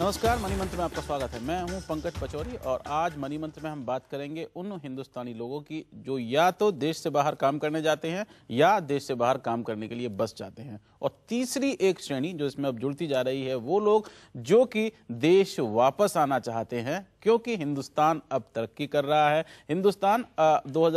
नमस्कार मनी मंत्र में आपका स्वागत है मैं हूं पंकज पचौरी और आज मनी मंत्र में हम बात करेंगे उन हिंदुस्तानी लोगों की जो या तो देश से बाहर काम करने जाते हैं या देश से बाहर काम करने के लिए बस जाते हैं और तीसरी एक श्रेणी जो इसमें अब जुड़ती जा रही है वो लोग जो कि देश वापस आना चाहते हैं क्योंकि हिंदुस्तान अब तरक्की कर रहा है हिंदुस्तान दो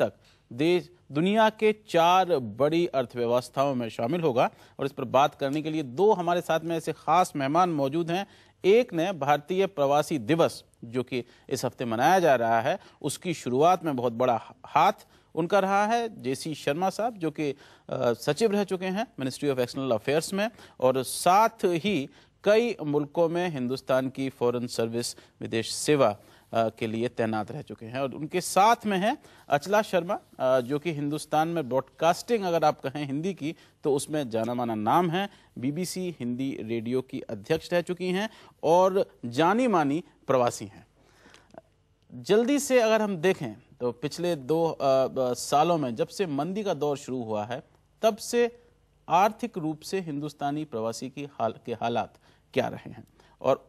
तक देश दुनिया के चार बड़ी अर्थव्यवस्थाओं में शामिल होगा और इस पर बात करने के लिए दो हमारे साथ में ऐसे खास मेहमान मौजूद हैं एक ने भारतीय प्रवासी दिवस जो कि इस हफ्ते मनाया जा रहा है उसकी शुरुआत में बहुत बड़ा हाथ उनका रहा है जेसी शर्मा साहब जो कि सचिव रह चुके हैं मिनिस्ट्री ऑफ एक्सटर्नल अफेयर्स में और साथ ही कई मुल्कों में हिंदुस्तान की फॉरेन सर्विस विदेश सेवा के लिए तैनात रह चुके हैं और उनके साथ में है अचला शर्मा जो कि हिंदुस्तान में ब्रॉडकास्टिंग अगर आप कहें हिंदी की तो उसमें जाना माना नाम है बीबीसी हिंदी रेडियो की अध्यक्ष रह चुकी हैं और जानी मानी प्रवासी हैं जल्दी से अगर हम देखें तो पिछले दो सालों में जब से मंदी का दौर शुरू हुआ है तब से आर्थिक रूप से हिंदुस्तानी प्रवासी की हाल के हालात क्या रहे हैं और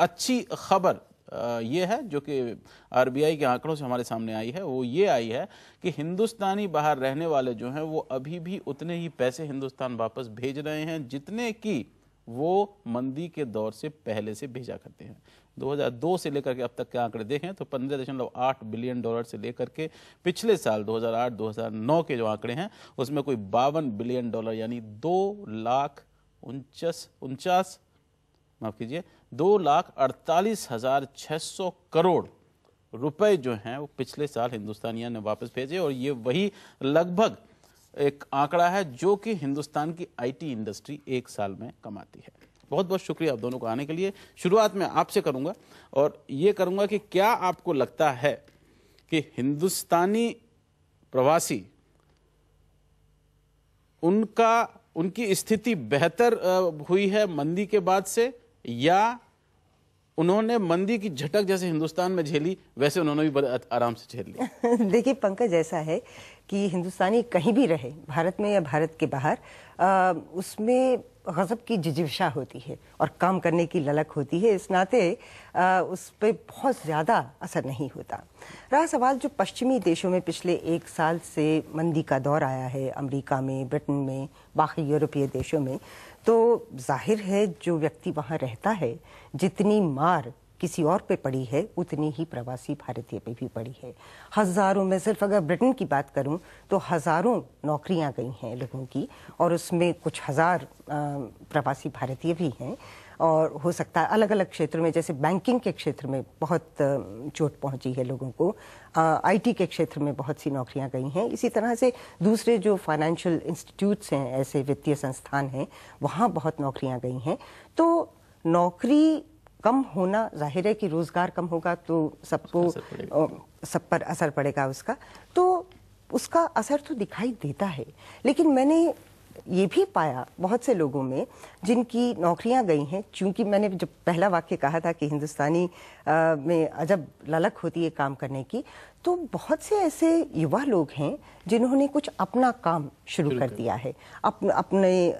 अच्छी खबर ये है जो कि आरबीआई के आंकड़ों से हमारे सामने आई है वो ये आई है कि हिंदुस्तानी बाहर रहने वाले जो हैं वो अभी भी उतने ही पैसे हिंदुस्तान वापस भेज रहे हैं जितने की वो मंदी के दौर से पहले से भेजा करते हैं 2002 से लेकर के अब तक के आंकड़े देखें तो पंद्रह दशमलव आठ बिलियन डॉलर से लेकर के पिछले साल 2008-2009 के जो आंकड़े हैं उसमें कोई बावन बिलियन डॉलर यानी दो लाख उनचास उनचास माफ कीजिए दो लाख अड़तालीस हज़ार छः सौ करोड़ रुपए जो हैं वो पिछले साल हिंदुस्तानिया ने वापस भेजे और ये वही लगभग एक आंकड़ा है जो कि हिंदुस्तान की आईटी इंडस्ट्री एक साल में कमाती है बहुत बहुत शुक्रिया आप दोनों को आने के लिए शुरुआत में आपसे करूंगा और ये करूंगा कि क्या आपको लगता है कि हिंदुस्तानी प्रवासी उनका उनकी स्थिति बेहतर हुई है मंदी के बाद से या उन्होंने मंदी की झटक जैसे हिंदुस्तान में झेली वैसे उन्होंने भी बड़े आराम से झेल लिया देखिए पंकज ऐसा है कि हिंदुस्तानी कहीं भी रहे भारत में या भारत के बाहर आ, उसमें गज़ब की जिजिवशा होती है और काम करने की ललक होती है इस नाते आ, उस पर बहुत ज़्यादा असर नहीं होता रहा सवाल जो पश्चिमी देशों में पिछले एक साल से मंदी का दौर आया है अमेरिका में ब्रिटेन में बाकी यूरोपीय देशों में तो जाहिर है जो व्यक्ति वहाँ रहता है जितनी मार किसी और पे पड़ी है उतनी ही प्रवासी भारतीय पे भी पड़ी है हज़ारों में सिर्फ अगर ब्रिटेन की बात करूं तो हज़ारों नौकरियां गई हैं लोगों की और उसमें कुछ हज़ार प्रवासी भारतीय भी हैं और हो सकता है अलग अलग क्षेत्र में जैसे बैंकिंग के क्षेत्र में बहुत चोट पहुंची है लोगों को आईटी के क्षेत्र में बहुत सी नौकरियां गई हैं इसी तरह से दूसरे जो फाइनेंशियल इंस्टीट्यूट्स हैं ऐसे वित्तीय संस्थान हैं वहाँ बहुत नौकरियां गई हैं तो नौकरी कम होना जाहिर है कि रोज़गार कम होगा तो सबको सब पर असर पड़ेगा उसका तो उसका असर तो दिखाई देता है लेकिन मैंने ये भी पाया बहुत से लोगों में जिनकी नौकरियां गई हैं क्योंकि मैंने जब पहला वाक्य कहा था कि हिंदुस्तानी आ, में अजब ललक होती है काम करने की तो बहुत से ऐसे युवा लोग हैं जिन्होंने कुछ अपना काम शुरू कर दिया है अप, अपने आ,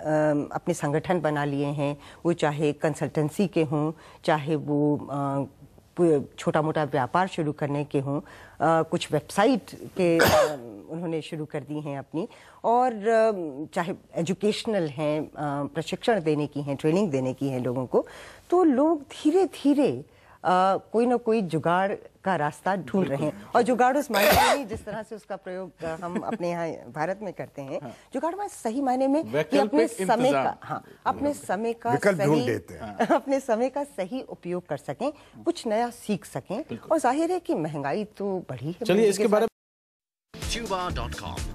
अपने संगठन बना लिए हैं वो चाहे कंसल्टेंसी के हों चाहे वो आ, छोटा मोटा व्यापार शुरू करने के हों कुछ वेबसाइट के उन्होंने शुरू कर दी हैं अपनी और चाहे एजुकेशनल हैं प्रशिक्षण देने की हैं ट्रेनिंग देने की हैं लोगों को तो लोग धीरे धीरे कोई ना कोई जुगाड़ का रास्ता ढूंढ रहे हैं और जुगाड़ उस मायने में जिस तरह से उसका प्रयोग हम अपने यहाँ भारत में करते हैं हाँ। जुगाड़ में सही मायने में कि अपने समय का हाँ अपने समय का सही देते हैं। अपने समय का सही उपयोग कर सकें कुछ नया सीख सकें और जाहिर है कि महंगाई तो बढ़ी है